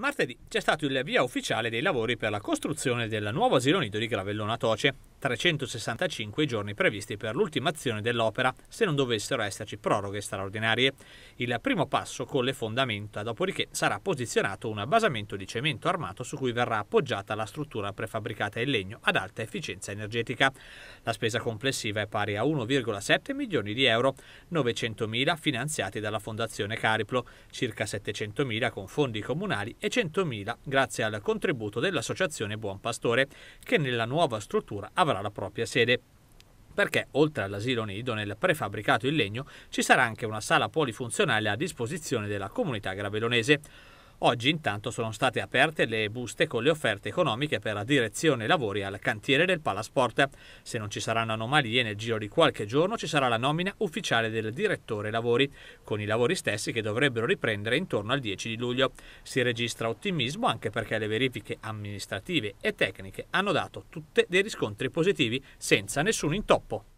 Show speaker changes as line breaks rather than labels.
Martedì c'è stato il via ufficiale dei lavori per la costruzione del nuovo asilo nido di Gravellona Toce, 365 i giorni previsti per l'ultimazione dell'opera se non dovessero esserci proroghe straordinarie. Il primo passo con le fondamenta, dopodiché sarà posizionato un basamento di cemento armato su cui verrà appoggiata la struttura prefabbricata in legno ad alta efficienza energetica. La spesa complessiva è pari a 1,7 milioni di euro, 900.000 finanziati dalla Fondazione Cariplo, circa 700.000 con fondi comunali e 100.000 grazie al contributo dell'Associazione Buon Pastore, che nella nuova struttura avrà avrà la propria sede perché oltre all'asilo nido nel prefabbricato in legno ci sarà anche una sala polifunzionale a disposizione della comunità gravellonese. Oggi intanto sono state aperte le buste con le offerte economiche per la direzione lavori al cantiere del Palasport. Se non ci saranno anomalie, nel giro di qualche giorno ci sarà la nomina ufficiale del direttore lavori, con i lavori stessi che dovrebbero riprendere intorno al 10 di luglio. Si registra ottimismo anche perché le verifiche amministrative e tecniche hanno dato tutte dei riscontri positivi senza nessun intoppo.